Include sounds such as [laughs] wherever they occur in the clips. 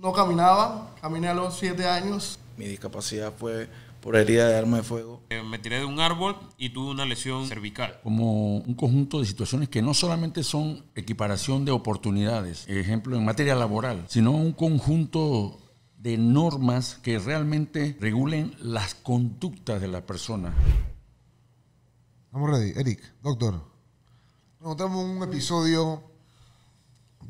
No caminaba, caminé a los siete años. Mi discapacidad fue por herida de arma de fuego. Eh, me tiré de un árbol y tuve una lesión cervical. Como un conjunto de situaciones que no solamente son equiparación de oportunidades, ejemplo en materia laboral, sino un conjunto de normas que realmente regulen las conductas de la persona. Estamos ready, Eric, doctor. Nos un episodio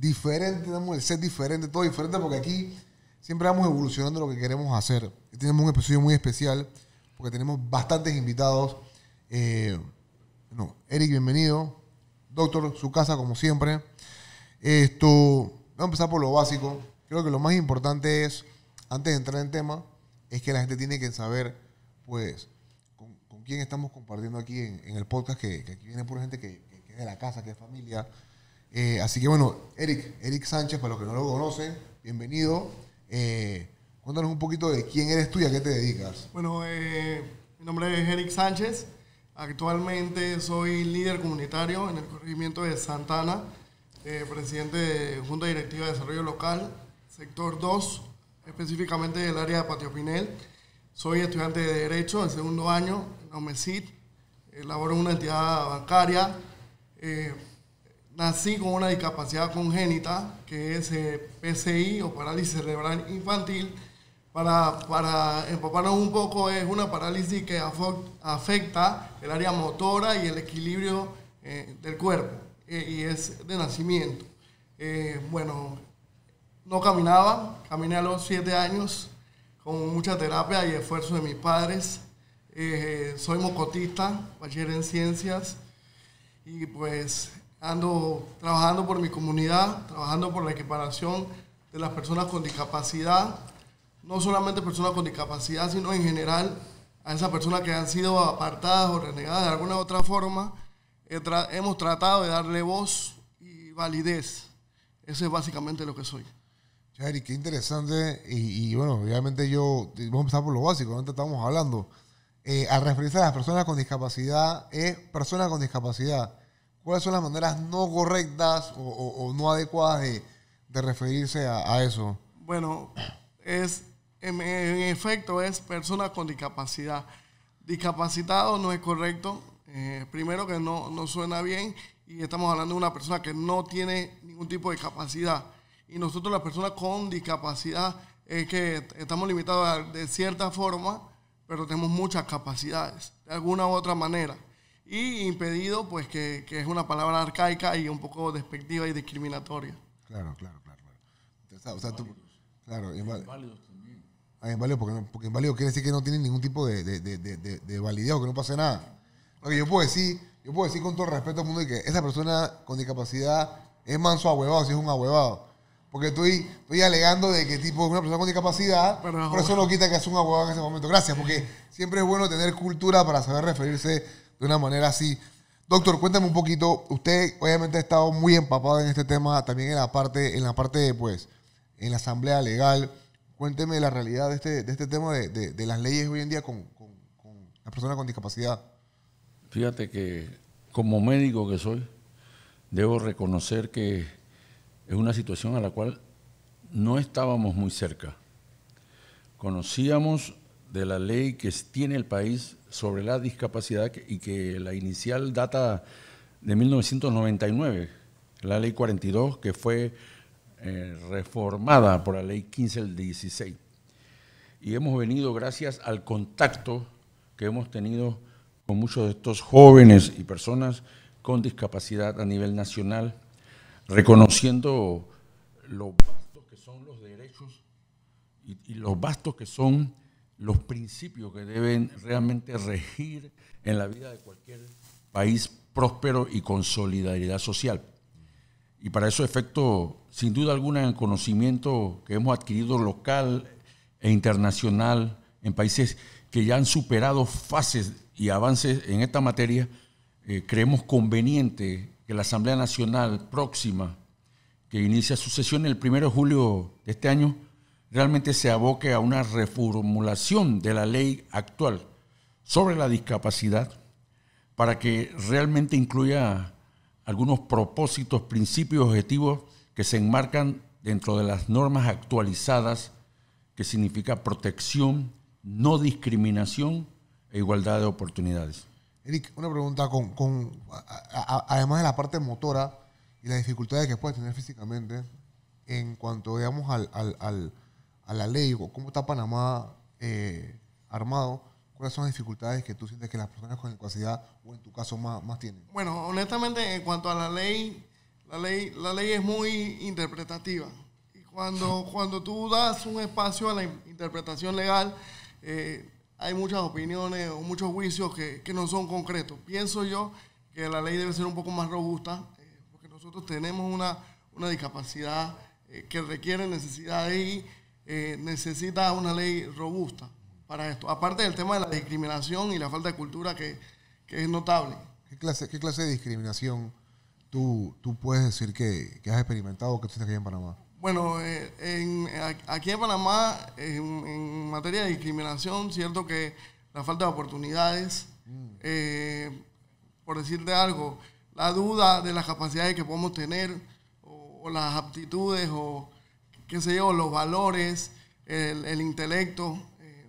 diferente, tenemos el set diferente, todo diferente, porque aquí siempre vamos evolucionando lo que queremos hacer. Tenemos un episodio muy especial, porque tenemos bastantes invitados. Eh, no, Eric, bienvenido. Doctor, su casa, como siempre. Esto, vamos a empezar por lo básico. Creo que lo más importante es, antes de entrar en tema, es que la gente tiene que saber, pues, con, quién estamos compartiendo aquí en, el podcast, que, aquí viene pura gente que es de la casa, que es familia eh, así que bueno, Eric, Eric Sánchez, para los que no lo conocen, bienvenido. Eh, cuéntanos un poquito de quién eres tú y a qué te dedicas. Bueno, eh, mi nombre es Eric Sánchez. Actualmente soy líder comunitario en el corregimiento de Santana, presidente de Junta Directiva de Desarrollo Local, sector 2, específicamente del área de Patio Pinel. Soy estudiante de Derecho en segundo año en la laboro en una entidad bancaria nací con una discapacidad congénita, que es eh, PCI o parálisis cerebral infantil. Para, para empaparnos un poco, es una parálisis que afecta el área motora y el equilibrio eh, del cuerpo, eh, y es de nacimiento. bueno, no caminaba, caminé a los siete años con mucha terapia y esfuerzo de mis padres. soy mocotista, bachiller en ciencias, y pues Ando trabajando por mi comunidad, trabajando por la equiparación de las personas con discapacidad, no solamente personas con discapacidad, sino en general a esas personas que han sido apartadas o renegadas de alguna u otra forma. hemos tratado de darle voz y validez. Eso es básicamente lo que soy. Jerry, qué interesante. Y, bueno, obviamente yo, vamos a empezar por lo básico, antes estábamos hablando. Eh, al referirse a las personas con discapacidad, es personas con discapacidad cuáles son las maneras no correctas o, no adecuadas de, referirse a, eso? Bueno, es en, efecto es persona con discapacidad. Discapacitado no es correcto. Eh, primero que no, no suena bien y estamos hablando de una persona que no tiene ningún tipo de capacidad. Y nosotros las personas con discapacidad es que estamos limitados de cierta forma, pero tenemos muchas capacidades, de alguna u otra manera. Y impedido, pues que, que, es una palabra arcaica y un poco despectiva y discriminatoria. Claro, claro, claro. claro. o sea, tú, claro, inválidos también. Ah, inválido, porque, porque quiere decir que no tiene ningún tipo de, de, de, de, validez o que no pase nada. Porque yo puedo decir, yo puedo decir con todo respeto al mundo que esa persona con discapacidad es manso ahuevado, si es un ahuevado. Porque estoy, estoy alegando de que tipo una persona con discapacidad, pero, eso no quita que es un ahuevado en ese momento. Gracias, porque siempre es bueno tener cultura para saber referirse de una manera así. Doctor, cuéntame un poquito, usted obviamente ha estado muy empapado en este tema, también en la parte, en la parte pues, en la asamblea legal. Cuénteme la realidad de este, este tema de, las leyes hoy en día con, con, con las personas con discapacidad. Fíjate que como médico que soy, debo reconocer que es una situación a la cual no estábamos muy cerca. Conocíamos de la ley que tiene el país sobre la discapacidad y que la inicial data de 1999, la ley 42, que fue eh, reformada por la ley 15 del 16. Y hemos venido gracias al contacto que hemos tenido con muchos de estos jóvenes y personas con discapacidad a nivel nacional, reconociendo lo vastos que son los derechos y, y los vastos que son los principios que deben realmente regir en la vida de cualquier país próspero y con solidaridad social. Y para eso efecto, sin duda alguna, el conocimiento que hemos adquirido local e internacional en países que ya han superado fases y avances en esta materia, eh, creemos conveniente que la Asamblea Nacional próxima, que inicia su sesión el 1 de julio de este año, realmente se aboque a una reformulación de la ley actual sobre la discapacidad para que realmente incluya algunos propósitos, principios, objetivos que se enmarcan dentro de las normas actualizadas, que significa protección, no discriminación e igualdad de oportunidades. Eric, una pregunta con, además de la parte motora y las dificultades que puede tener físicamente en cuanto, digamos, al a la ley o cómo está Panamá eh, armado, ¿cuáles son las dificultades que tú sientes que las personas con discapacidad, o en tu caso más, más tienen? Bueno, honestamente, en cuanto a la ley, la ley, la ley es muy interpretativa. Y cuando, [laughs] cuando tú das un espacio a la interpretación legal, eh, hay muchas opiniones o muchos juicios que, que, no son concretos. Pienso yo que la ley debe ser un poco más robusta, eh, porque nosotros tenemos una, una discapacidad que requiere necesidades y eh, necesita una ley robusta para esto. Aparte del tema de la discriminación y la falta de cultura que, es notable. ¿Qué clase, ¿Qué clase de discriminación tú, tú puedes decir que, has experimentado o que tienes aquí en Panamá? Bueno, eh, en, aquí en Panamá, en, materia de discriminación, cierto que la falta de oportunidades, mm. eh, por decirte algo, la duda de las capacidades que podemos tener o, o las aptitudes o qué sé yo, los valores, el, intelecto. Eh,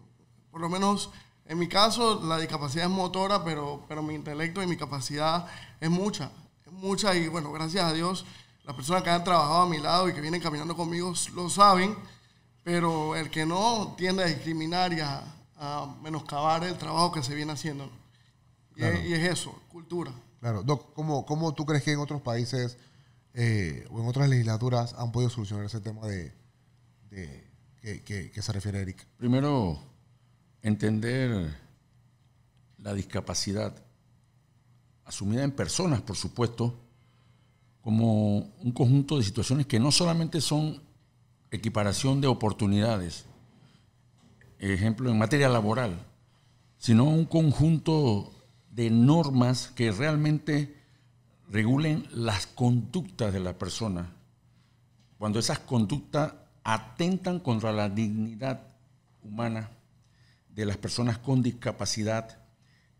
por lo menos en mi caso la discapacidad es motora, pero, pero mi intelecto y mi capacidad es mucha, es mucha y bueno, gracias a Dios las personas que han trabajado a mi lado y que vienen caminando conmigo lo saben, pero el que no tiende a discriminar y a, menoscabar el trabajo que se viene haciendo. Y, es, eso, cultura. Claro, Doc, ¿cómo, ¿cómo tú crees que en otros países eh, o en otras legislaturas han podido solucionar ese tema de, que, que, se refiere a Eric? Primero, entender la discapacidad asumida en personas, por supuesto, como un conjunto de situaciones que no solamente son equiparación de oportunidades, ejemplo, en materia laboral, sino un conjunto de normas que realmente regulen las conductas de la persona, cuando esas conductas atentan contra la dignidad humana de las personas con discapacidad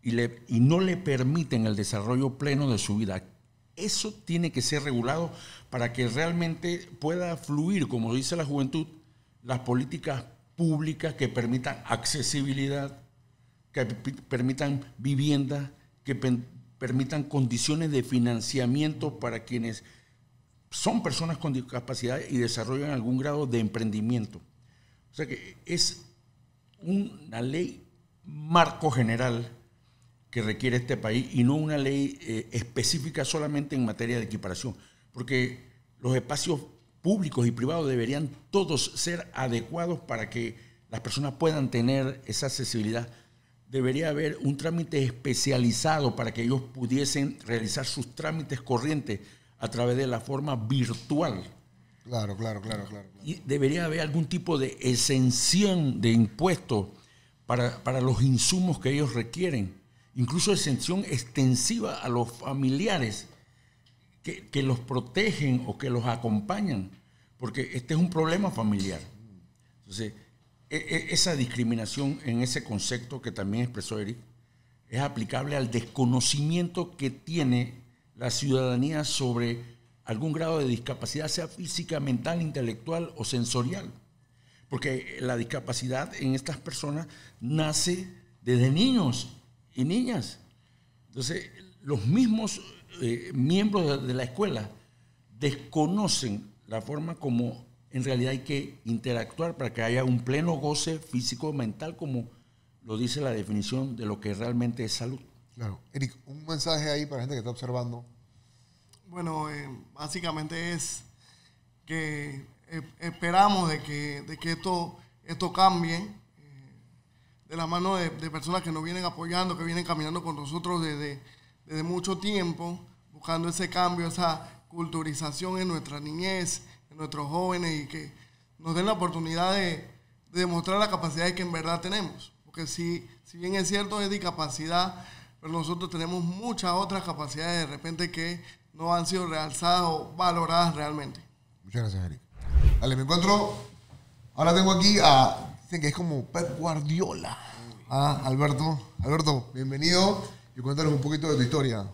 y, le, y no le permiten el desarrollo pleno de su vida. Eso tiene que ser regulado para que realmente pueda fluir, como dice la juventud, las políticas públicas que permitan accesibilidad, que permitan vivienda, que permitan condiciones de financiamiento para quienes son personas con discapacidad y desarrollan algún grado de emprendimiento. O sea que es una ley marco general que requiere este país y no una ley eh, específica solamente en materia de equiparación, porque los espacios públicos y privados deberían todos ser adecuados para que las personas puedan tener esa accesibilidad debería haber un trámite especializado para que ellos pudiesen realizar sus trámites corrientes a través de la forma virtual. Claro, claro, claro, claro. Y debería haber algún tipo de exención de impuestos para, los insumos que ellos requieren, incluso exención extensiva a los familiares que, que los protegen o que los acompañan, porque este es un problema familiar. Entonces, e, e, esa discriminación en ese concepto que también expresó Eric es aplicable al desconocimiento que tiene la ciudadanía sobre algún grado de discapacidad, sea física, mental, intelectual o sensorial. Porque la discapacidad en estas personas nace desde niños y niñas. Entonces, los mismos eh, miembros de la escuela desconocen la forma como en realidad hay que interactuar para que haya un pleno goce físico-mental, como lo dice la definición de lo que realmente es salud. Claro. Eric, un mensaje ahí para la gente que está observando. Bueno, eh, básicamente es que eh, esperamos de que, de que esto, esto cambie eh, de la mano de, de, personas que nos vienen apoyando, que vienen caminando con nosotros desde, desde mucho tiempo, buscando ese cambio, esa culturización en nuestra niñez, nuestros jóvenes y que nos den la oportunidad de, demostrar la capacidad que en verdad tenemos. Porque si, si bien es cierto, es discapacidad, pero nosotros tenemos muchas otras capacidades de repente que no han sido realzadas o valoradas realmente. Muchas gracias, Eric. Dale, me encuentro. Ahora tengo aquí a. Dicen que es como Pep Guardiola. Ah, Alberto. Alberto, bienvenido y cuéntanos un poquito de tu historia.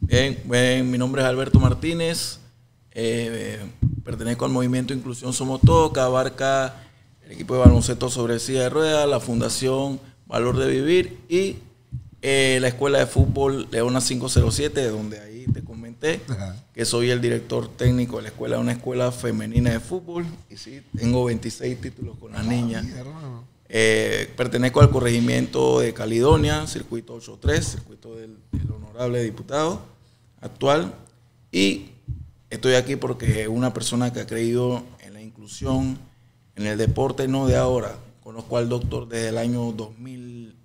Bien, bien mi nombre es Alberto Martínez. Eh, pertenezco al movimiento Inclusión Somos Todos, que abarca el equipo de baloncesto sobre silla de ruedas, la Fundación Valor de Vivir y eh, la Escuela de Fútbol Leona 507, donde ahí te comenté que soy el director técnico de la escuela, una escuela femenina de fútbol. Y sí, tengo 26 títulos con las ah, niñas. Eh, pertenezco al corregimiento de Caledonia, circuito 83, circuito del, del honorable diputado actual. Y Estoy aquí porque es una persona que ha creído en la inclusión, en el deporte, no de ahora. Conozco al doctor desde el año 2008.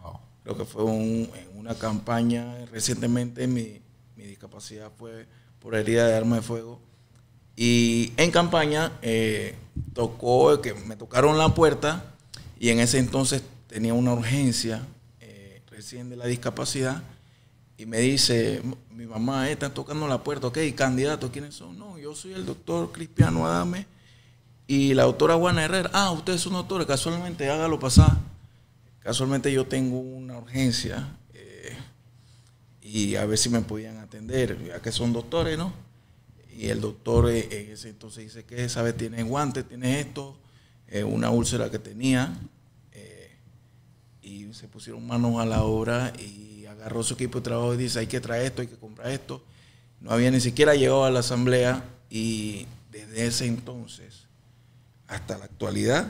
Wow. Creo que fue en una campaña. Recientemente mi, discapacidad fue por herida de arma de fuego. Y en campaña eh, tocó, que me tocaron la puerta y en ese entonces tenía una urgencia eh, recién de la discapacidad y me dice, mi mamá, está eh, están tocando la puerta, ok, candidato ¿quiénes son? No, yo soy el doctor Cristiano Adame y la doctora Juana Herrera. Ah, ustedes son doctores, casualmente hágalo pasar. Casualmente yo tengo una urgencia eh, y a ver si me podían atender, ya que son doctores, ¿no? Y el doctor eh, ese entonces dice que, ¿sabes? Tiene guantes, tiene esto, una úlcera que tenía. y se pusieron manos a la obra y agarró su equipo de trabajo dice, hay que traer esto, hay que comprar esto. No había ni siquiera llegado a la asamblea y desde ese entonces hasta la actualidad,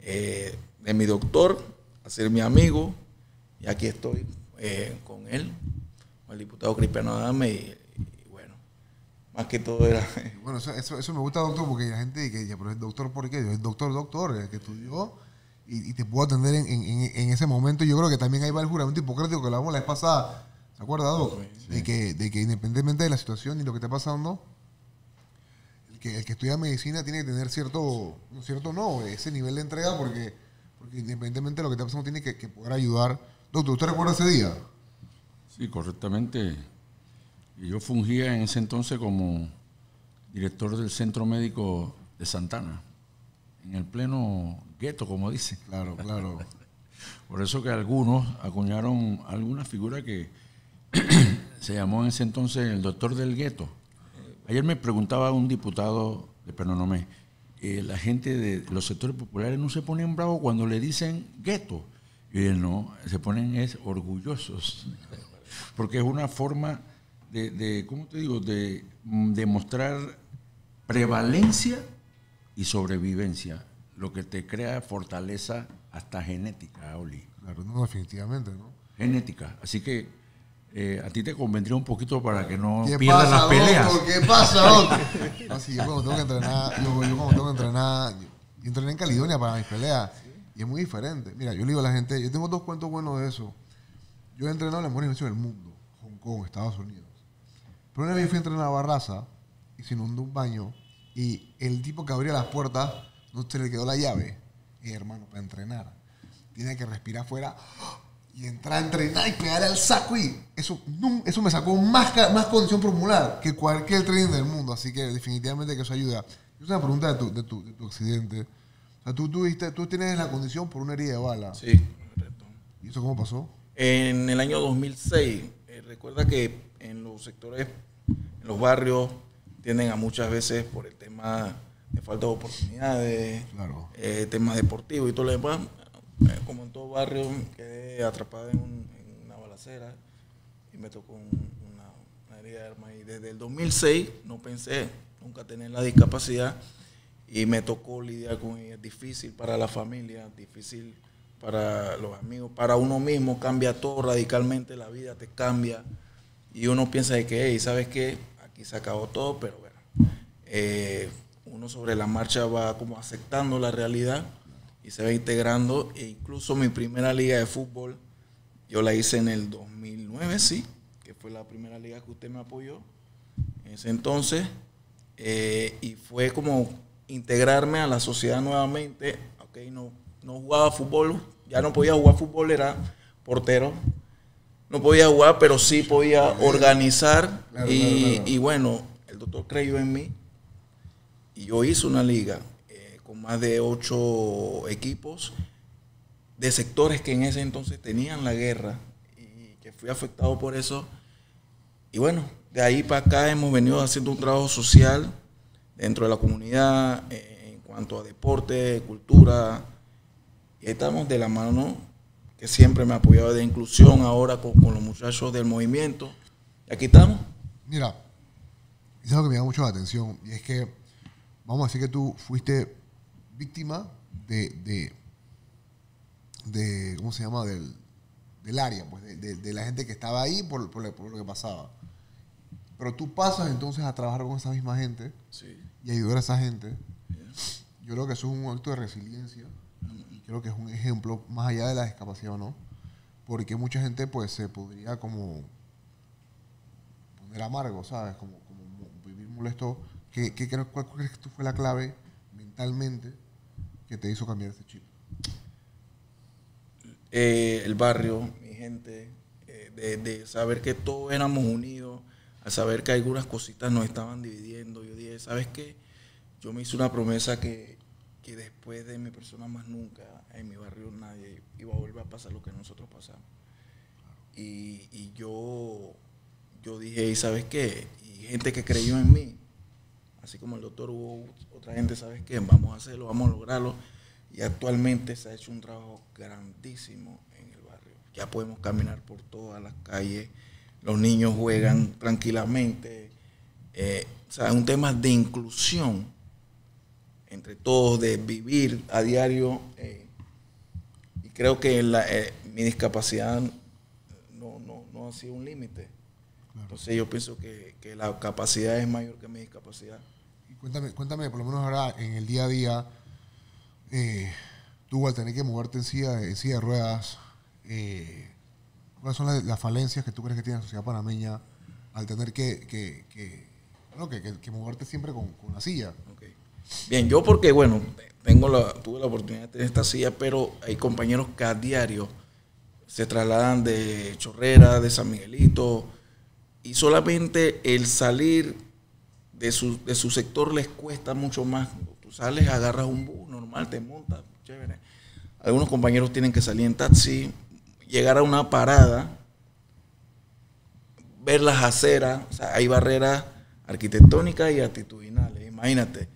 eh, de mi doctor a ser mi amigo, y aquí estoy eh, con él, con el diputado Cristiano Adame, y, bueno, más que todo era... Bueno, eso, me gusta, doctor, porque la gente que pero es doctor, ¿por qué? Yo es doctor, doctor, el que estudió y, te puedo atender en, ese momento. Yo creo que también hay va el juramento hipocrático que la vez pasada. ¿Se acuerda, De, que, de que independientemente de la situación y lo que está pasando, el que, que estudia medicina tiene que tener cierto, cierto no, ese nivel de entrega porque, porque independientemente de lo que está pasando tiene que, poder ayudar. Doctor, ¿usted recuerda ese día? Sí, correctamente. Yo fungía en ese entonces como director del Centro Médico de Santana en el pleno gueto, como dice Claro, claro. [laughs] Por eso que algunos acuñaron alguna figura que [clears throat] se llamó en ese entonces el doctor del gueto. Ayer me preguntaba un diputado de eh, Pernonomé, eh, la gente de los sectores populares no se ponen bravos cuando le dicen gueto. Y él no, se ponen es orgullosos, [laughs] porque es una forma de, de ¿cómo te digo?, de mm, demostrar prevalencia y sobrevivencia, lo que te crea fortaleza hasta genética, Oli. no, definitivamente, ¿no? Genética. Así que eh, a ti te convendría un poquito para que no pierdas las peleas. ¿Qué pasa, otro? [laughs] Así, yo tengo que entrenar, yo, yo tengo que entrenar, entrené en Caledonia para mis peleas y es muy diferente. Mira, yo le digo a la gente, yo tengo dos cuentos buenos de eso. Yo he entrenado en mejor mejores del mundo, Hong Kong, Estados Unidos. Pero una vez fui a entrenar a Barraza y se inundó un baño y el tipo que abría las puertas, no se le quedó la llave. Y hermano, para entrenar, tiene que respirar fuera y entrar a entrenar y pegar al saco. Y eso, eso me sacó más, más condición formular que cualquier training del mundo. Así que definitivamente que eso ayuda. Es una pregunta de tu, accidente. tú, tú tienes la condición por una herida de bala. Sí, ¿Y eso cómo pasó? En el año 2006, eh, recuerda que en los sectores, en los barrios, tienen a muchas veces por el tema de falta de oportunidades, claro. Eh, temas deportivos y todo lo demás. Eh, como en todo barrio, quedé atrapado en, una balacera y me tocó una, herida de arma. Y desde el 2006 no pensé nunca tener la discapacidad y me tocó lidiar con ella. Difícil para la familia, difícil para los amigos, para uno mismo, cambia todo radicalmente, la vida te cambia y uno piensa de que, hey, ¿sabes qué? y se acabó todo, pero bueno, eh, uno sobre la marcha va como aceptando la realidad y se va integrando. E incluso mi primera liga de fútbol, yo la hice en el 2009, sí, que fue la primera liga que usted me apoyó en ese entonces. Eh, y fue como integrarme a la sociedad nuevamente. Ok, no, no jugaba fútbol, ya no podía jugar fútbol, era portero, no podía jugar, pero sí podía organizar. y, bueno, el doctor creyó en mí. Y yo hice una liga eh, con más de ocho equipos de sectores que en ese entonces tenían la guerra y que fui afectado por eso. Y bueno, de ahí para acá hemos venido haciendo un trabajo social dentro de la comunidad eh, en cuanto a deporte, cultura. Y estamos de la mano que siempre me ha apoyado de inclusión, ahora con, los muchachos del movimiento. aquí estamos. Mira, es algo que me llama mucho la atención, y es que, vamos a decir que tú fuiste víctima de, de, ¿cómo se llama? Del, del área, pues, de, la gente que estaba ahí por, por, lo que pasaba. Pero tú pasas entonces a trabajar con esa misma gente y ayudar a esa gente. Yo creo que eso es un acto de resiliencia creo que es un ejemplo más allá de la discapacidad, o ¿no? Porque mucha gente pues se podría como poner amargo, ¿sabes? Como, vivir molesto. ¿Qué, qué, cuál crees que fue la clave mentalmente que te hizo cambiar ese chip? Eh, el barrio, mi gente, eh, de, saber que todos éramos unidos, al saber que algunas cositas nos estaban dividiendo. Yo dije, ¿sabes qué? Yo me hice una promesa que, que después de mi persona más nunca en mi barrio nadie iba a volver a pasar lo que nosotros pasamos. Y, yo, yo dije, ¿y sabes qué? Y gente que creyó en mí, así como el doctor hubo otra gente, ¿sabes qué? Vamos a hacerlo, vamos a lograrlo. Y actualmente se ha hecho un trabajo grandísimo en el barrio. Ya podemos caminar por todas las calles, los niños juegan tranquilamente. Eh, o sea, es un tema de inclusión entre todos, de vivir a diario eh, creo que eh, mi discapacidad no, ha sido un límite. Entonces yo pienso que, la capacidad es mayor que mi discapacidad. cuéntame, cuéntame, por lo menos ahora en el día a día, eh, tú al tener que moverte en silla, en silla de ruedas, eh, ¿cuáles son las, falencias que tú crees que tiene la sociedad panameña al tener que, que, moverte siempre con, con la silla? Bien, yo porque, bueno, tengo la, tuve la oportunidad de tener esta silla, pero hay compañeros que a diario se trasladan de Chorrera, de San Miguelito, y solamente el salir de su, de su sector les cuesta mucho más. Tú sales, agarras un bus normal, te montas, chévere. Algunos compañeros tienen que salir en taxi, llegar a una parada, ver las aceras, o sea, hay barreras arquitectónicas y actitudinales, imagínate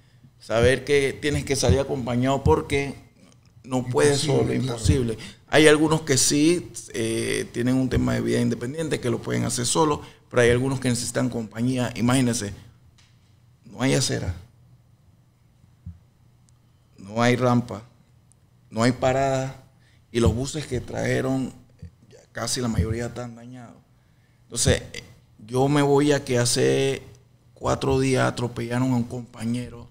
saber que tienes que salir acompañado porque no puedes solo, imposible. Hay algunos que sí eh, tienen un tema de vida independiente, que lo pueden hacer solo, pero hay algunos que necesitan compañía. Imagínense, no hay acera, no hay rampa, no hay parada, y los buses que trajeron, casi la mayoría están dañados. Entonces, yo me voy a que hace cuatro días atropellaron a un compañero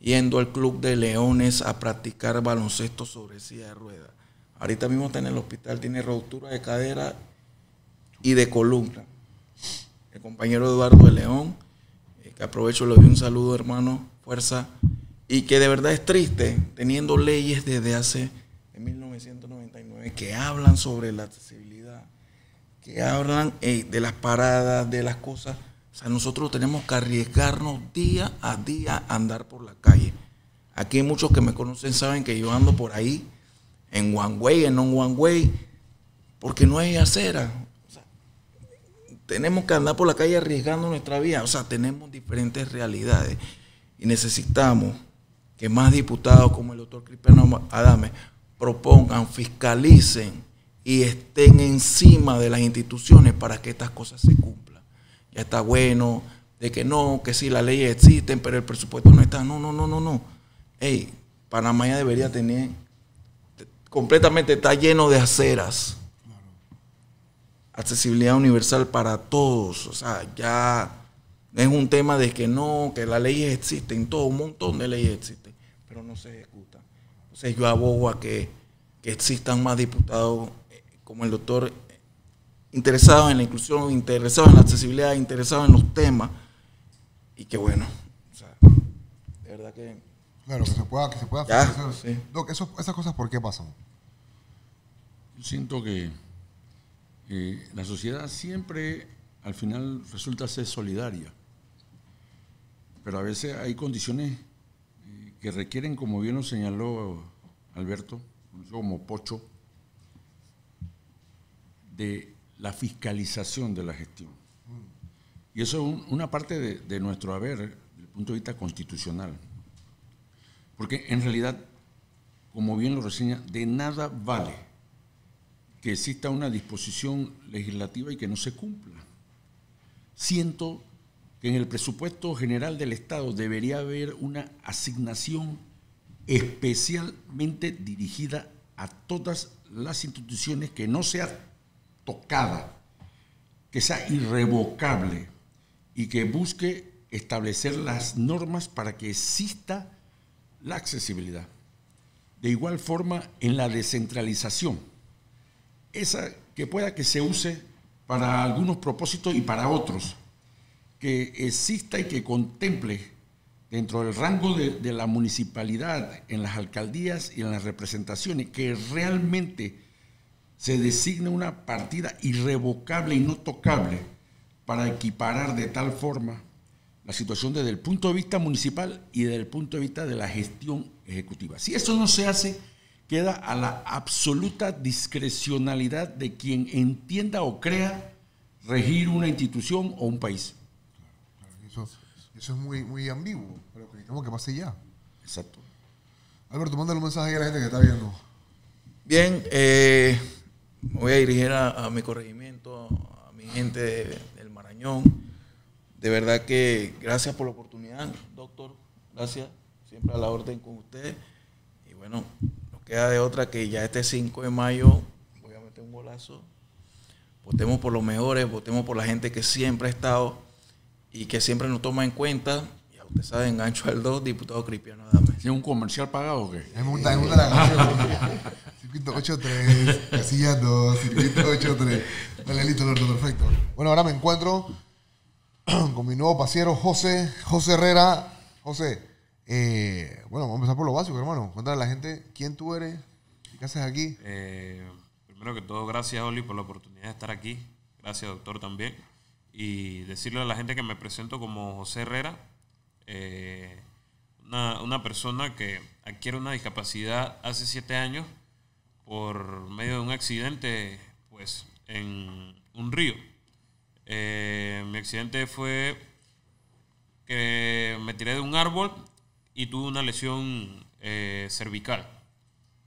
yendo al Club de Leones a practicar baloncesto sobre silla de ruedas. Ahorita mismo está en el hospital, tiene rotura de cadera y de columna. El compañero Eduardo de León, eh, que aprovecho le doy un saludo, hermano, fuerza, y que de verdad es triste, teniendo leyes desde hace 1999 que hablan sobre la accesibilidad, que hablan eh, de las paradas, de las cosas o sea, nosotros tenemos que arriesgarnos día a día a andar por la calle. Aquí muchos que me conocen saben que yo ando por ahí, en one way, en non one way, porque no hay acera. tenemos que andar por la calle arriesgando nuestra vida. O sea, tenemos diferentes realidades y necesitamos que más diputados como el doctor Cristiano Adame propongan, fiscalicen y estén encima de las instituciones para que estas cosas se cumplan está bueno, de que no, que sí, las leyes existen, pero el presupuesto no está. No, no, no, no, no. Ey, Panamá ya debería tener, completamente está lleno de aceras. Accesibilidad universal para todos. O sea, ya es un tema de que no, que las leyes existen, todo, un montón de leyes existen, pero no se ejecutan. Entonces yo abogo a que, que existan más diputados eh, como el doctor interesado en la inclusión, interesado en la accesibilidad, interesado en los temas. Y qué bueno, o sea, de verdad que... Claro, que se pueda, que se pueda esas cosas, ¿por qué pasan? Siento que la sociedad siempre, al final, resulta ser solidaria. Pero a veces hay condiciones eh, que requieren, como bien lo señaló Alberto, como Pocho, de la fiscalización de la gestión. Y eso es una parte de, nuestro haber desde el punto de vista constitucional. Porque en realidad, como bien lo reseña, de nada vale que exista una disposición legislativa y que no se cumpla. Siento que en el presupuesto general del Estado debería haber una asignación especialmente dirigida a todas las instituciones que no sean tocada, que sea irrevocable y que busque establecer las normas para que exista la accesibilidad. De igual forma, en la descentralización, esa que pueda que se use para algunos propósitos y para otros, que exista y que contemple dentro del rango de, la municipalidad, en las alcaldías y en las representaciones, que realmente se designa una partida irrevocable y no tocable para equiparar de tal forma la situación desde el punto de vista municipal y desde el punto de vista de la gestión ejecutiva. Si eso no se hace, queda a la absoluta discrecionalidad de quien entienda o crea regir una institución o un país. eso, es muy, ambiguo, pero digamos que pase ya. Exacto. Alberto, mándale un mensaje a la gente que está viendo. Bien, eh, me voy a dirigir a, mi corregimiento, a mi gente del Marañón. De verdad que gracias por la oportunidad, doctor. Gracias. Siempre a la orden con usted. Y bueno, nos queda de otra que ya este 5 de mayo voy a meter un golazo. Votemos por los mejores, votemos por la gente que siempre ha estado y que siempre nos toma en cuenta usted sabe, engancho al dos, diputado Cristiano Adame. ¿Es un comercial pagado o qué? Es un, es [laughs] Circuito 8-3, casilla 2, circuito 8-3. Dale, listo, perfecto. Bueno, ahora me encuentro [clears throat] con mi nuevo pasero, José, José Herrera. José, eh, bueno, vamos a empezar por lo básico, hermano. Cuéntale a la gente quién tú eres qué haces aquí. Eh, primero que todo, gracias, Oli, por la oportunidad de estar aquí. Gracias, doctor, también. Y decirle a la gente que me presento como José Herrera, eh, una, una persona que adquiere una discapacidad hace siete años por medio de un accidente pues, en un río. Eh, mi accidente fue que me tiré de un árbol y tuve una lesión eh, cervical,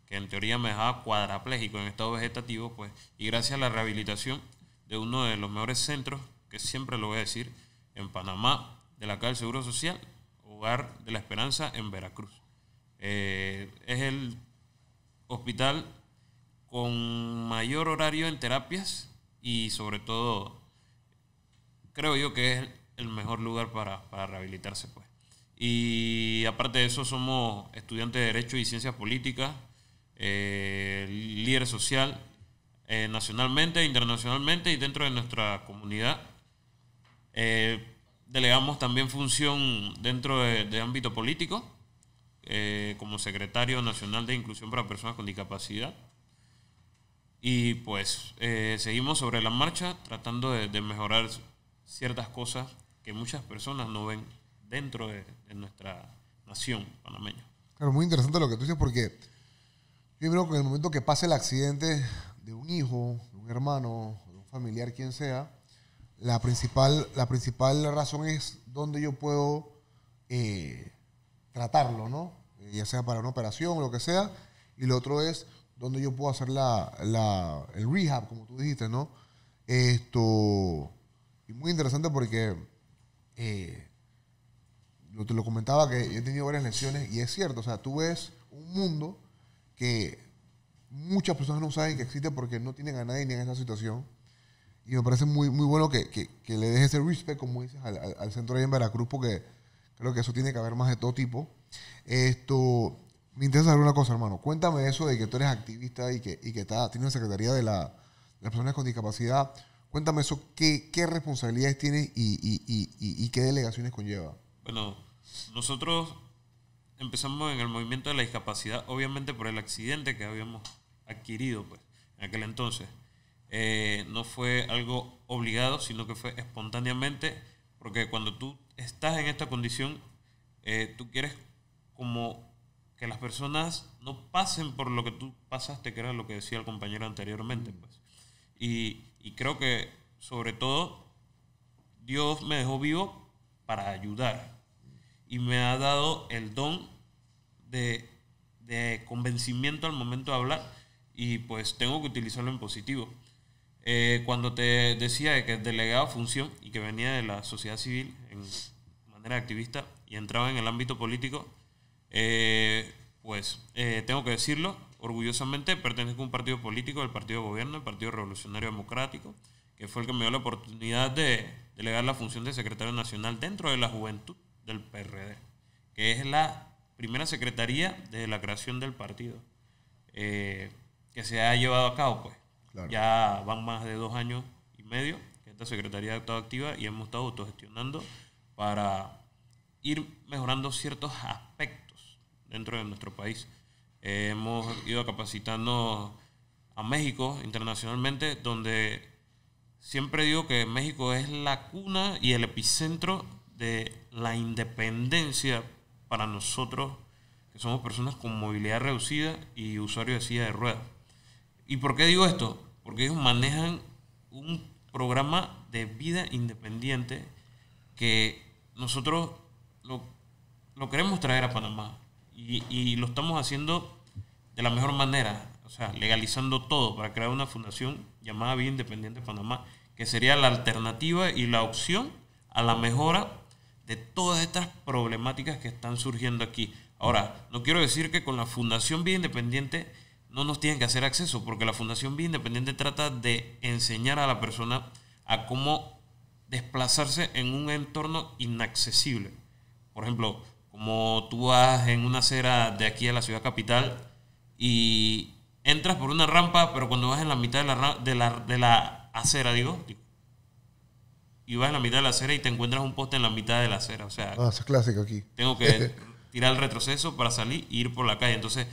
que en teoría me dejaba cuadraplégico en estado vegetativo, pues, y gracias a la rehabilitación de uno de los mejores centros, que siempre lo voy a decir, en Panamá, de la calle Seguro Social, Hogar de la Esperanza, en Veracruz. Eh, es el hospital con mayor horario en terapias y sobre todo creo yo que es el mejor lugar para, rehabilitarse. Pues. Y aparte de eso somos estudiantes de Derecho y Ciencias Políticas, eh, líder social eh, nacionalmente, e internacionalmente y dentro de nuestra comunidad. Eh, delegamos también función dentro de, de ámbito político, eh, como secretario nacional de inclusión para personas con discapacidad y pues eh, seguimos sobre la marcha tratando de, mejorar ciertas cosas que muchas personas no ven dentro de, nuestra nación panameña. Claro, muy interesante lo que tú dices porque yo creo que en el momento que pase el accidente de un hijo, de un hermano, de un familiar, quien sea, la principal, la principal razón es dónde yo puedo eh, tratarlo, ¿no? Eh, ya sea para una operación o lo que sea. Y lo otro es donde yo puedo hacer la, la, el rehab, como tú dijiste, ¿no? Esto, y muy interesante porque eh, yo te lo comentaba que yo he tenido varias lesiones y es cierto, o sea, tú ves un mundo que muchas personas no saben que existe porque no tienen a nadie ni en esa situación. Y me parece muy, muy bueno que, le dejes ese respect, como dices, al, al centro ahí en Veracruz, porque creo que eso tiene que haber más de todo tipo. Esto, me interesa saber una cosa, hermano. Cuéntame eso de que tú eres activista y que, tienes una secretaría de, las personas con discapacidad. Cuéntame eso, ¿qué, responsabilidades tienes y, qué delegaciones conlleva? Bueno, nosotros empezamos en el movimiento de la discapacidad, obviamente por el accidente que habíamos adquirido pues, en aquel entonces. Eh, no fue algo obligado, sino que fue espontáneamente, porque cuando tú estás en esta condición, eh, tú quieres como que las personas no pasen por lo que tú pasaste, que era lo que decía el compañero anteriormente. Pues. Y, creo que, sobre todo, Dios me dejó vivo para ayudar. Y me ha dado el don de, convencimiento al momento de hablar. Y pues tengo que utilizarlo en positivo. Eh, cuando te decía que delegaba función y que venía de la sociedad civil en manera activista y entraba en el ámbito político, eh, pues eh, tengo que decirlo, orgullosamente pertenezco a un partido político, el Partido de Gobierno, el Partido Revolucionario Democrático, que fue el que me dio la oportunidad de delegar la función de secretario nacional dentro de la juventud del PRD, que es la primera secretaría desde la creación del partido, eh, que se ha llevado a cabo, pues. Ya van más de dos años y medio que esta secretaría ha estado activa y hemos estado autogestionando para ir mejorando ciertos aspectos dentro de nuestro país. Eh, hemos ido capacitando a México internacionalmente, donde siempre digo que México es la cuna y el epicentro de la independencia para nosotros, que somos personas con movilidad reducida y usuarios de silla de ruedas. ¿Y por qué digo esto? Porque ellos manejan un programa de vida independiente que nosotros lo queremos traer a Panamá. Y, lo estamos haciendo de la mejor manera, o sea, legalizando todo para crear una fundación llamada Bien Independiente Panamá, que sería la alternativa y la opción a la mejora de todas estas problemáticas que están surgiendo aquí. Ahora, no quiero decir que con la Fundación Bien Independiente no nos tienen que hacer acceso, porque la Fundación Bien Independiente trata de enseñar a la persona a cómo desplazarse en un entorno inaccesible. Por ejemplo, como tú vas en una acera de aquí a la ciudad capital y entras por una rampa, pero cuando vas en la mitad de la, de la, de la acera, digo, y vas en la mitad de la acera y te encuentras un poste en la mitad de la acera. O sea, ah, clásico aquí. Tengo que [laughs] tirar el retroceso para salir e ir por la calle. Entonces,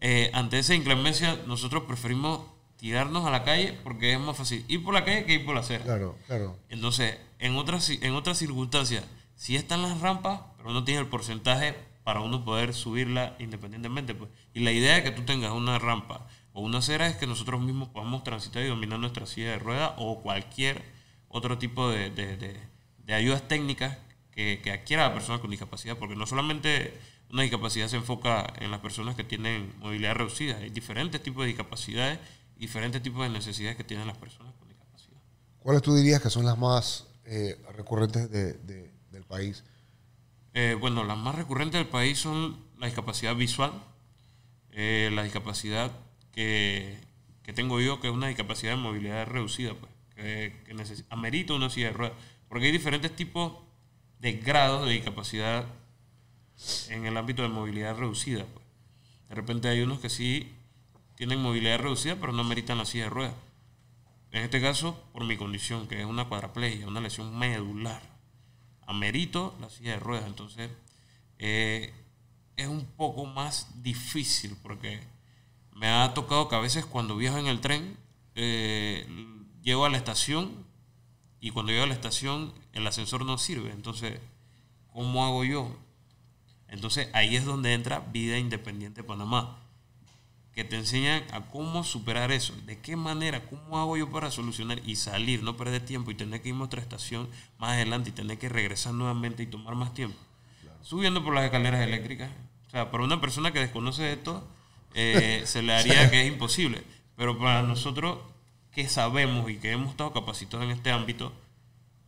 eh, ante esa inclemencia, nosotros preferimos tirarnos a la calle porque es más fácil ir por la calle que ir por la acera. Claro, claro. Entonces, en otras, en otras circunstancias, si están las rampas, pero no tiene el porcentaje para uno poder subirla independientemente. Pues. Y la idea de que tú tengas una rampa o una acera es que nosotros mismos podamos transitar y dominar nuestra silla de rueda o cualquier otro tipo de, ayudas técnicas que, adquiera la persona con discapacidad, porque no solamente una discapacidad se enfoca en las personas que tienen movilidad reducida, hay diferentes tipos de discapacidades, diferentes tipos de necesidades que tienen las personas con discapacidad. ¿Cuáles tú dirías que son las más eh, recurrentes de, país? Eh, bueno, las más recurrentes del país son la discapacidad visual, eh, la discapacidad que, tengo yo, que es una discapacidad de movilidad reducida, pues, que, que amerita una silla de ruedas, porque hay diferentes tipos de grados de discapacidad en el ámbito de movilidad reducida. Pues. De repente hay unos que sí tienen movilidad reducida, pero no meritan la silla de ruedas. En este caso, por mi condición, que es una cuadraplegia, una lesión medular amerito la silla de ruedas. Entonces, eh, es un poco más difícil porque me ha tocado que a veces cuando viajo en el tren, eh, llego a la estación y cuando llego a la estación el ascensor no sirve. Entonces, ¿cómo hago yo? Entonces ahí es donde entra Vida Independiente Panamá que te enseñan a cómo superar eso, de qué manera, cómo hago yo para solucionar y salir, no perder tiempo y tener que ir a otra estación más adelante y tener que regresar nuevamente y tomar más tiempo. Subiendo por las escaleras eléctricas. O sea, para una persona que desconoce esto, eh, [laughs] se le haría que es imposible. Pero para nosotros que sabemos y que hemos estado capacitados en este ámbito,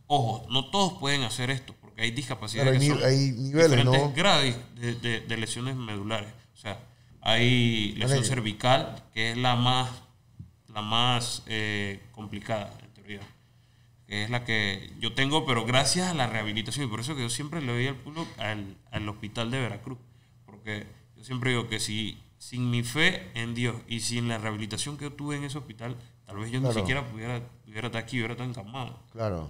ojo, no todos pueden hacer esto, porque hay discapacidades hay niveles, de, de lesiones medulares. O sea, hay lesión cervical, que es la más, la más eh, complicada, en teoría. es la que yo tengo, pero gracias a la rehabilitación. Y por eso que yo siempre le doy al pueblo, al, hospital de Veracruz. Porque yo siempre digo que si sin mi fe en Dios y sin la rehabilitación que yo tuve en ese hospital, tal vez yo ni siquiera pudiera, pudiera estar aquí, hubiera estado encamado. Claro.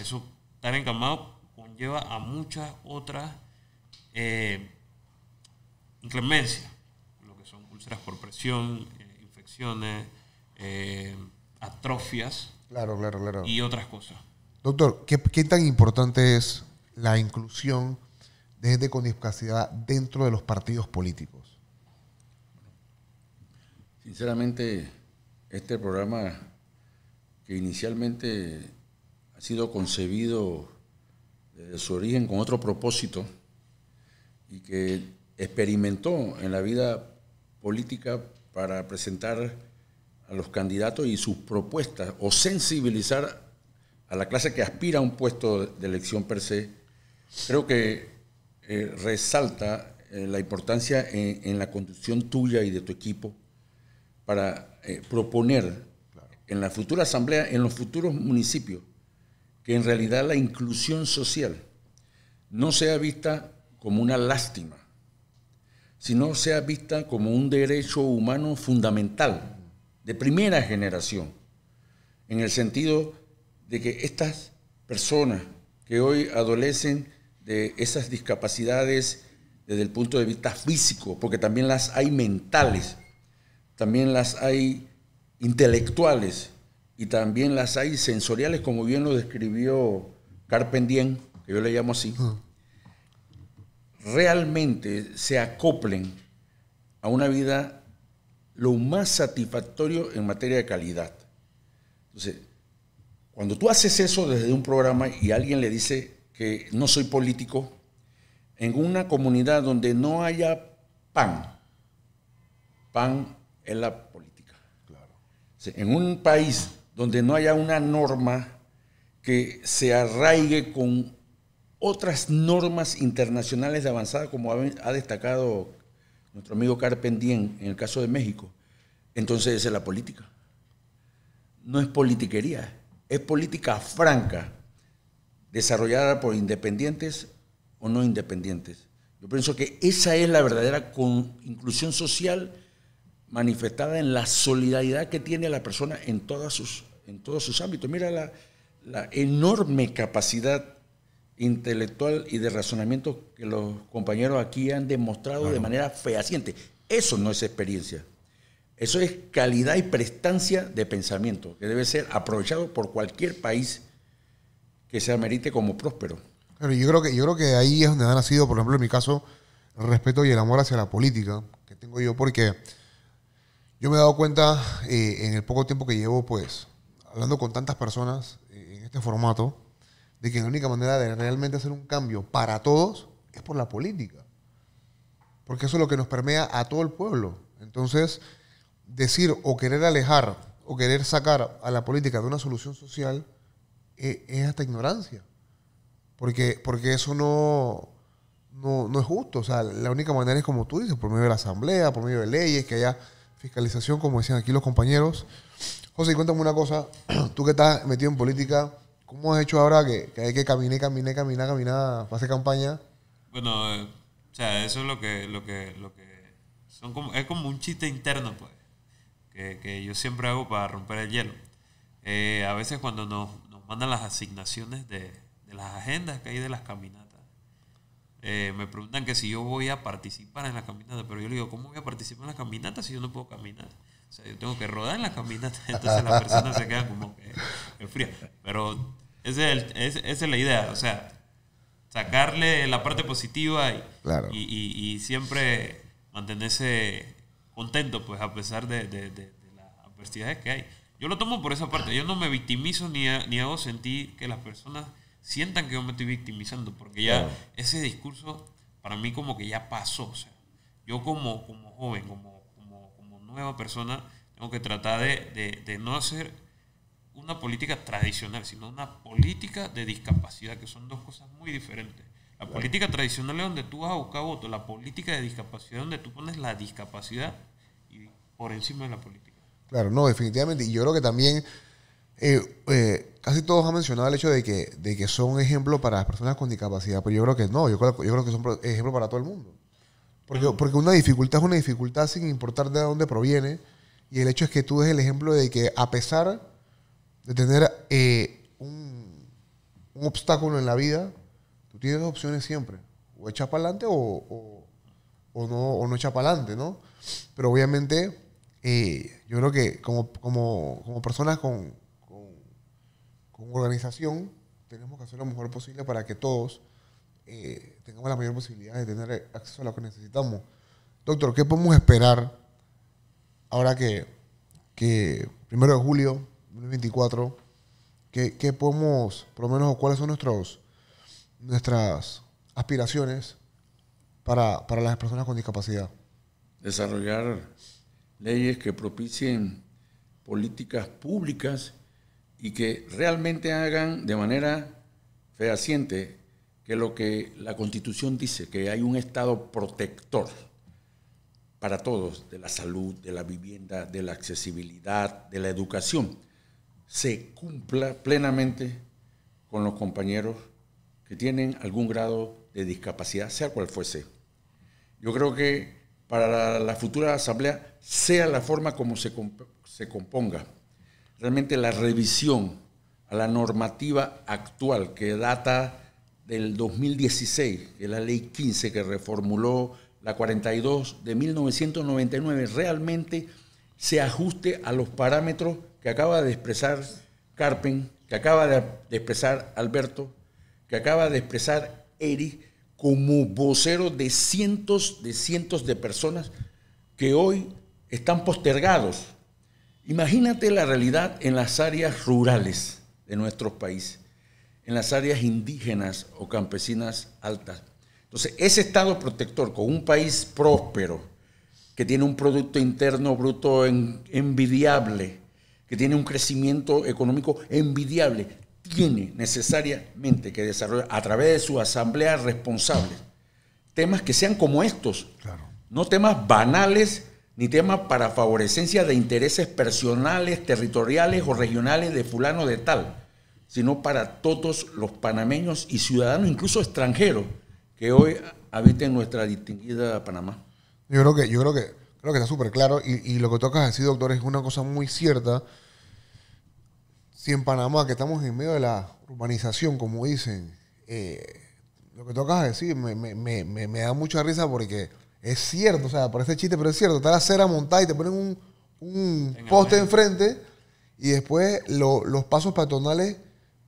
eso, estar encamado conlleva a muchas otras eh, inclemencias por presión, eh, infecciones, eh, atrofias. Claro, claro, claro. Y otras cosas. Doctor, ¿qué, ¿qué, tan importante es la inclusión de gente con discapacidad dentro de los partidos políticos? Sinceramente, este programa que inicialmente ha sido concebido desde su origen con otro propósito y que experimentó en la vida política para presentar a los candidatos y sus propuestas o sensibilizar a la clase que aspira a un puesto de elección per se, creo que eh, resalta eh, la importancia en, la conducción tuya y de tu equipo para eh, proponer en la futura asamblea, en los futuros municipios, que en realidad la inclusión social no sea vista como una lástima, sino sea vista como un derecho humano fundamental, de primera generación, en el sentido de que estas personas que hoy adolecen de esas discapacidades desde el punto de vista físico, porque también las hay mentales, también las hay intelectuales y también las hay sensoriales, como bien lo describió Carpendien, que yo le llamo así, ah realmente se acoplen a una vida lo más satisfactorio en materia de calidad. Entonces, cuando tú haces eso desde un programa y alguien le dice que no soy político, en una comunidad donde no haya pan, pan es la política. Claro. En un país donde no haya una norma que se arraigue con otras normas internacionales de avanzada, como ha, destacado nuestro amigo Carpendien en el caso de México, entonces esa es la política. No es politiquería, es política franca, desarrollada por independientes o no independientes. Yo pienso que esa es la verdadera con inclusión social manifestada en la solidaridad que tiene la persona en, sus, en todos sus ámbitos. Mira la, la enorme capacidad intelectual y de razonamiento que los compañeros aquí han demostrado de manera fehaciente. Eso no es experiencia. Eso es calidad y prestancia de pensamiento, que debe ser aprovechado por cualquier país que se amerite como próspero. yo creo que, yo creo que ahí es donde ha nacido, por ejemplo, en mi caso, el respeto y el amor hacia la política que tengo yo, porque yo me he dado cuenta eh, en el poco tiempo que llevo, pues, hablando con tantas personas eh, en este formato, de que la única manera de realmente hacer un cambio para todos es por la política. Porque eso es lo que nos permea a todo el pueblo. Entonces, decir o querer alejar o querer sacar a la política de una solución social eh, es hasta ignorancia. Porque, porque eso no, no, no, es justo. O sea, la única manera es como tú dices, por medio de la asamblea, por medio de leyes, que haya fiscalización, como decían aquí los compañeros. José, cuéntame una cosa. [clears throat] Tú que estás metido en política ¿Cómo has hecho ahora que, hay que caminar, caminar, caminar, caminar para campaña? Bueno, eh, o sea, eso es lo que, lo que, lo que son como, es como un chiste interno, pues, que, yo siempre hago para romper el hielo. Eh, a veces cuando nos, mandan las asignaciones de, las agendas que hay de las caminatas, eh, me preguntan que si yo voy a participar en las caminatas, pero yo le digo, ¿cómo voy a participar en las caminatas si yo no puedo caminar? O sea, yo tengo que rodar en la caminata, [laughs] entonces la persona se queda como que enfría. Pero esa es, la idea, o sea, sacarle la parte positiva y, y, siempre mantenerse contento, pues a pesar de, las adversidades que hay. Yo lo tomo por esa parte, yo no me victimizo ni, ni hago sentir que las personas sientan que yo me estoy victimizando, porque ya ese discurso para mí como que ya pasó, o sea, yo como, como joven, como nueva persona, tengo que tratar de, no hacer una política tradicional, sino una política de discapacidad, que son dos cosas muy diferentes. La política tradicional es donde tú vas a buscar voto, la política de discapacidad es donde tú pones la discapacidad y por encima de la política. Claro, no, definitivamente. Y yo creo que también eh, eh, casi todos han mencionado el hecho de que, de que son ejemplo para las personas con discapacidad, pero yo creo que no, yo creo, yo creo que son ejemplo para todo el mundo. Porque, una dificultad es una dificultad sin importar de dónde proviene. Y el hecho es que tú eres el ejemplo de que a pesar de tener eh, un, obstáculo en la vida, tú tienes dos opciones siempre. O echas para adelante o, no, o no echar para adelante, ¿no? Pero obviamente eh, yo creo que como, personas con, con, organización tenemos que hacer lo mejor posible para que todos... Eh, tengamos la mayor posibilidad de tener acceso a lo que necesitamos. Doctor, ¿qué podemos esperar ahora que, que primero de julio 2024, ¿qué, qué podemos, por lo menos, cuáles son nuestros, nuestras aspiraciones para, para las personas con discapacidad? Desarrollar leyes que propicien políticas públicas y que realmente hagan de manera fehaciente que lo que la Constitución dice, que hay un Estado protector para todos, de la salud, de la vivienda, de la accesibilidad, de la educación, se cumpla plenamente con los compañeros que tienen algún grado de discapacidad, sea cual fuese. Yo creo que para la futura asamblea, sea la forma como se, componga, realmente la revisión a la normativa actual que data del 2016, de la ley 15 que reformuló la 42 de 1999, realmente se ajuste a los parámetros que acaba de expresar Carpen, que acaba de expresar Alberto, que acaba de expresar Eric, como vocero de cientos de cientos de personas que hoy están postergados. Imagínate la realidad en las áreas rurales de nuestros países en las áreas indígenas o campesinas altas. Entonces, ese Estado protector con un país próspero, que tiene un Producto Interno Bruto envidiable, que tiene un crecimiento económico envidiable, tiene necesariamente que desarrollar a través de su asamblea responsable temas que sean como estos, no temas banales ni temas para favorecencia de intereses personales, territoriales o regionales de fulano de tal sino para todos los panameños y ciudadanos, incluso extranjeros, que hoy habiten nuestra distinguida Panamá. Yo creo que, yo creo que, creo que está súper claro y, lo que tocas decir, doctor, es una cosa muy cierta. Si en Panamá, que estamos en medio de la urbanización, como dicen, eh, lo que tocas decir me, me, me, me, da mucha risa porque es cierto, o sea, parece chiste, pero es cierto. te la acera montada y te ponen un, poste enfrente y después los pasos patronales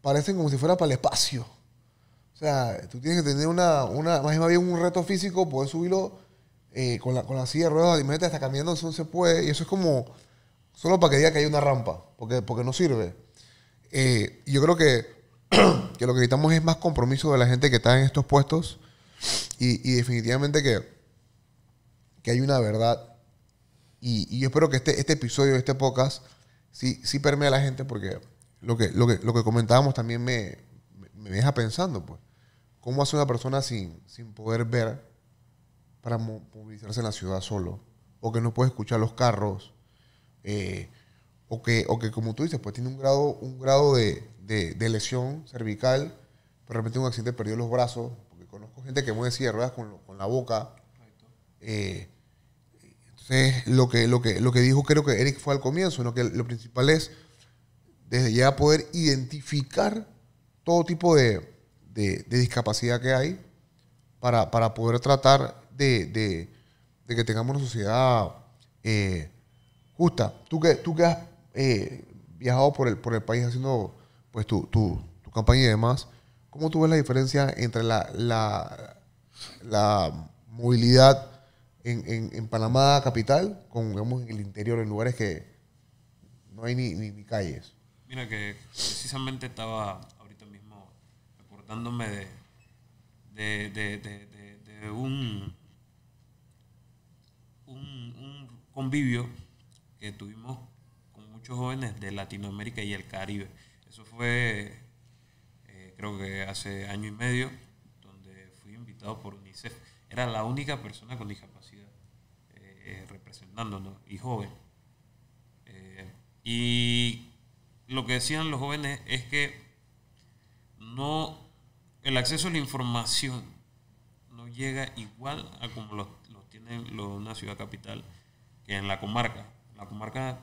parecen como si fuera para el espacio. O sea, tú tienes que tener una, una más bien un reto físico, poder subirlo eh, con, la, con la silla de ruedas, imagínate, hasta caminando no se puede. Y eso es como solo para que diga que hay una rampa, porque, porque no sirve. Eh, yo creo que, [clears throat] que lo que necesitamos es más compromiso de la gente que está en estos puestos y, definitivamente que, que hay una verdad. Y, y, yo espero que este, este episodio, este podcast, sí, sí permee a la gente porque lo que, lo que, lo que comentábamos también me, deja pensando, pues. ¿Cómo hace una persona sin, sin poder ver para movilizarse en la ciudad solo? O que no puede escuchar los carros. Eh, o, que, o que, como tú dices, pues tiene un grado, un grado de, lesión cervical. Pero de repente un accidente perdió los brazos. Porque conozco gente que mueve silla de ruedas con, la boca. Eh, entonces, lo que, lo, que, lo que dijo creo que Eric fue al comienzo, ¿no? que lo principal es desde ya poder identificar todo tipo de, discapacidad que hay para, para poder tratar de, que tengamos una sociedad eh, justa. Tú que, tú que has eh, viajado por el, por el país haciendo pues tu, campaña y demás, ¿cómo tú ves la diferencia entre la, la, la movilidad en, Panamá capital con el interior, en lugares que no hay ni calles? Mira que precisamente estaba ahorita mismo recordándome de, un, un, convivio que tuvimos con muchos jóvenes de Latinoamérica y el Caribe. Eso fue, eh, creo que hace año y medio, donde fui invitado por UNICEF. Era la única persona con discapacidad eh, eh, representándonos y joven. y lo que decían los jóvenes es que no el acceso a la información no llega igual a como lo, tiene una ciudad capital que en la comarca. En la comarca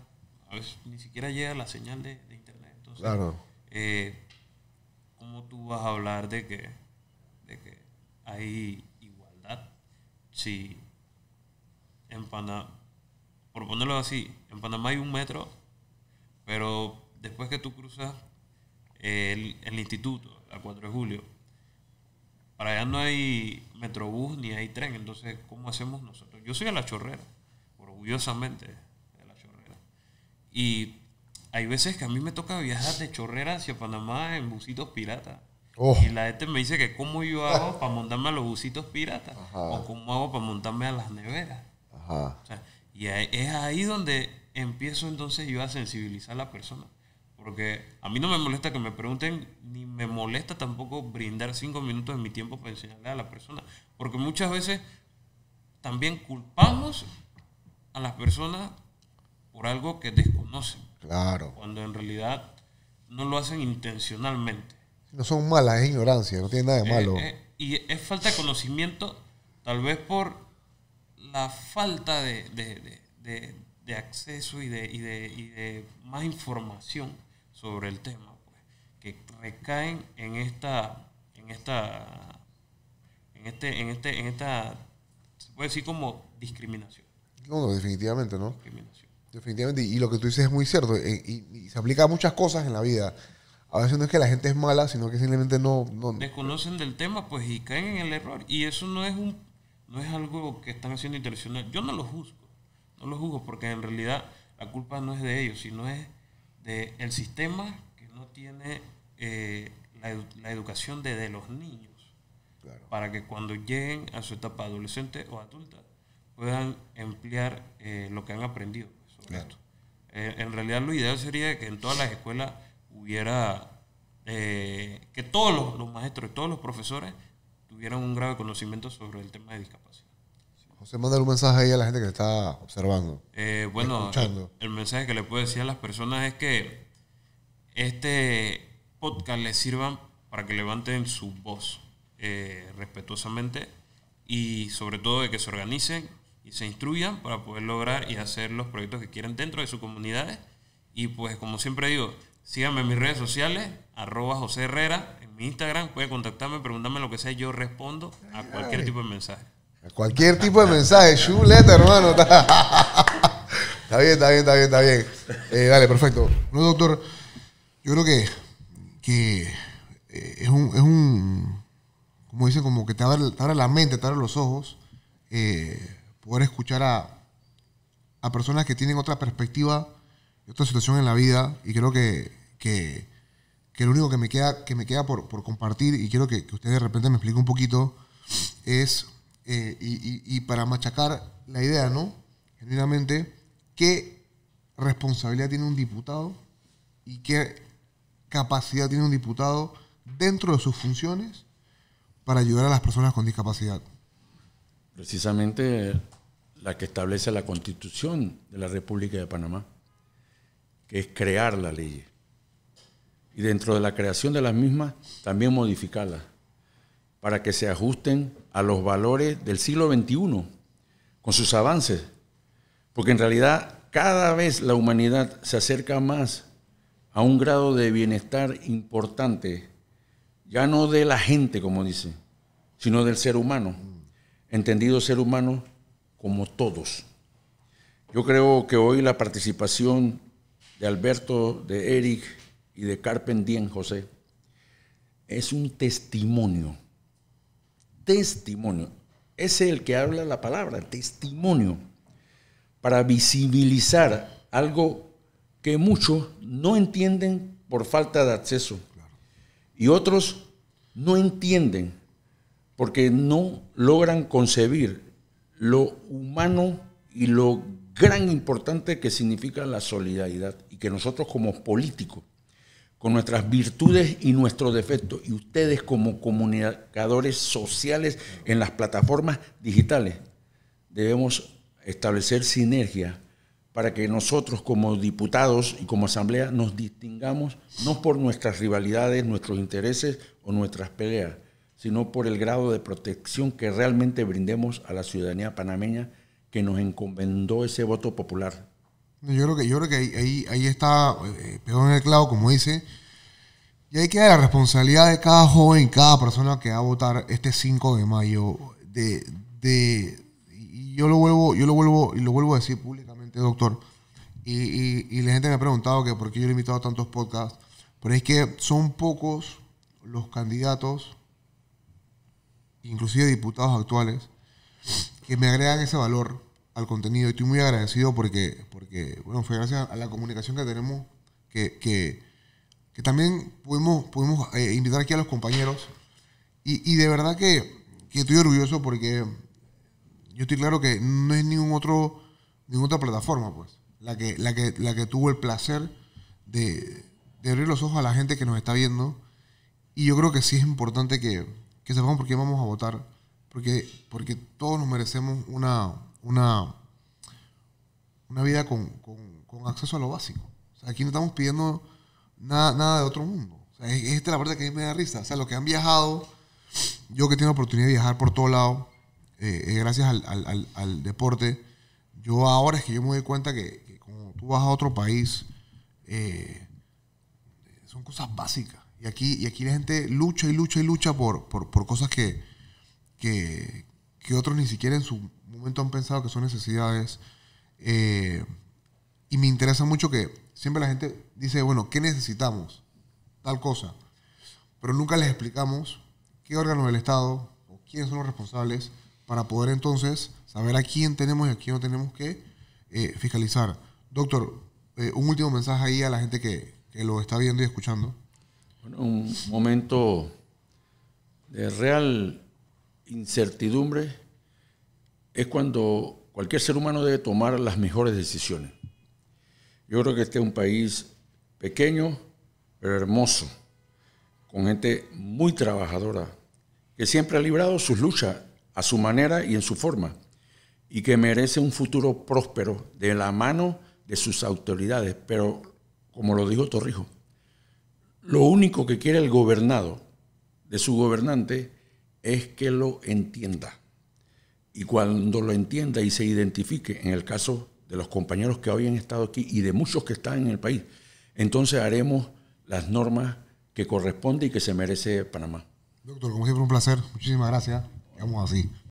a veces ni siquiera llega la señal de, internet. Entonces, claro. Eh, ¿Cómo tú vas a hablar de que, de que hay igualdad si en Panamá, por ponerlo así, en Panamá hay un metro, pero después que tú cruzas el, instituto, la 4 de julio, para allá no hay metrobús ni hay tren, entonces, ¿cómo hacemos nosotros? Yo soy a la chorrera, orgullosamente de la chorrera. Y hay veces que a mí me toca viajar de chorrera hacia Panamá en busitos piratas. Oh. Y la gente me dice que cómo yo hago para montarme a los busitos piratas o cómo hago para montarme a las neveras. y es ahí donde empiezo entonces yo a sensibilizar a la persona. Porque a mí no me molesta que me pregunten, ni me molesta tampoco brindar cinco minutos de mi tiempo para enseñarle a la persona. Porque muchas veces también culpamos a las personas por algo que desconocen. Claro. Cuando en realidad no lo hacen intencionalmente. No son malas, es ignorancia, no tiene nada de eh, malo. Eh, y es falta de conocimiento, tal vez por la falta de, de, de, acceso y, y de, más información sobre el tema, pues, que recaen en esta, en esta, en este, en este, en esta, se puede decir como discriminación. No, definitivamente, ¿no? Discriminación. Definitivamente, y lo que tú dices es muy cierto, eh, y, se aplica a muchas cosas en la vida. A veces no es que la gente es mala, sino que simplemente no, no... Desconocen del tema, pues, y caen en el error. Y eso no es un no es algo que están haciendo intencional. Yo no lo juzgo, no lo juzgo porque en realidad la culpa no es de ellos, sino es el sistema que no tiene eh, la, educación desde los niños. Para que cuando lleguen a su etapa adolescente o adulta puedan emplear eh, lo que han aprendido. Pues, sobre eh, en realidad lo ideal sería que en todas las escuelas hubiera, que todos los, maestros maestros, todos los profesores tuvieran un grave conocimiento sobre el tema de discapacidad. ¿Se manda un mensaje ahí a la gente que está observando. Eh, bueno, El, mensaje que le puedo decir a las personas es que este podcast les sirva para que levanten su voz eh, respetuosamente y sobre todo de que se organicen y se instruyan para poder lograr y hacer los proyectos que quieren dentro de sus comunidades. Y pues como siempre digo, síganme en mis redes sociales, arroba José Herrera, en mi Instagram, pueden contactarme, preguntarme lo que sea, yo respondo a cualquier tipo de mensaje. Cualquier tipo de mensaje, chuleta, hermano. [laughs] Está bien, está bien, está bien, está bien. Eh, dale, perfecto. No, doctor, yo creo que, eh, es, un, como dicen, como que te abre, la mente, te abre los ojos, eh, poder escuchar a, personas que tienen otra perspectiva, otra situación en la vida, y creo que, lo único que me queda, que me queda por, compartir, y quiero que usted de repente me explique un poquito, es eh, y, para machacar la idea, ¿no? Genuinamente, ¿qué responsabilidad tiene un diputado y qué capacidad tiene un diputado dentro de sus funciones para ayudar a las personas con discapacidad? Precisamente la que establece la constitución de la República de Panamá, que es crear la ley. Y dentro de la creación de las mismas, también modificarla para que se ajusten a los valores del siglo XXI, con sus avances. Porque en realidad cada vez la humanidad se acerca más a un grado de bienestar importante, ya no de la gente, como dice, sino del ser humano, entendido ser humano como todos. Yo creo que hoy la participación de Alberto, de Eric y de Carpen José es un testimonio testimonio. Es el que habla la palabra, testimonio, para visibilizar algo que muchos no entienden por falta de acceso. Y otros no entienden porque no logran concebir lo humano y lo gran importante que significa la solidaridad y que nosotros como políticos con nuestras virtudes y nuestros defectos. Y ustedes como comunicadores sociales en las plataformas digitales debemos establecer sinergia para que nosotros como diputados y como asamblea nos distingamos no por nuestras rivalidades, nuestros intereses o nuestras peleas, sino por el grado de protección que realmente brindemos a la ciudadanía panameña que nos encomendó ese voto popular. Yo creo que, yo creo que ahí, ahí, está eh, eh, peor en el clavo, como dice. Y hay que la responsabilidad de cada joven, cada persona que va a votar este 5 de mayo. De, de, yo lo vuelvo, yo lo vuelvo, y lo vuelvo a decir públicamente, doctor. Y, y, la gente me ha preguntado que por qué yo he invitado a tantos podcasts. Pero es que son pocos los candidatos, inclusive diputados actuales, que me agregan ese valor al contenido. estoy muy agradecido porque, porque bueno, fue gracias a la comunicación que tenemos que, también pudimos, eh, invitar aquí a los compañeros. Y, de verdad que, estoy orgulloso porque yo estoy claro que no es ningún otro, ninguna otra plataforma, pues, la que, la que, la que tuvo el placer de, abrir los ojos a la gente que nos está viendo. Y yo creo que sí es importante que, que sepamos por qué vamos a votar, porque, porque todos nos merecemos una, una, una vida con, acceso a lo básico. aquí no estamos pidiendo nada, de otro mundo. O esta es la parte que a mí me da risa. O sea, los que han viajado, yo que tengo la oportunidad de viajar por todo lado, eh, gracias al, deporte, yo ahora es que yo me doy cuenta que, que como tú vas a otro país, eh, son cosas básicas. Y aquí, y aquí la gente lucha y lucha y lucha por, cosas que, que, otros ni siquiera en su un momento han pensado que son necesidades. Eh, y me interesa mucho que siempre la gente dice, bueno, ¿qué necesitamos? Tal cosa. Pero nunca les explicamos qué órgano del Estado o quiénes son los responsables para poder entonces saber a quién tenemos y a quién no tenemos que eh, fiscalizar. Doctor, eh, un último mensaje ahí a la gente que, lo está viendo y escuchando. un momento de real incertidumbre es cuando cualquier ser humano debe tomar las mejores decisiones. Yo creo que este es un país pequeño, pero hermoso, con gente muy trabajadora, que siempre ha librado sus luchas a su manera y en su forma, y que merece un futuro próspero de la mano de sus autoridades. Pero, como lo dijo Torrijo, lo único que quiere el gobernado de su gobernante es que lo entienda. Y cuando lo entienda y se identifique, en el caso de los compañeros que hoy han estado aquí y de muchos que están en el país, entonces haremos las normas que corresponde y que se merece Panamá. Doctor, como siempre, un placer. Muchísimas gracias. Vamos así.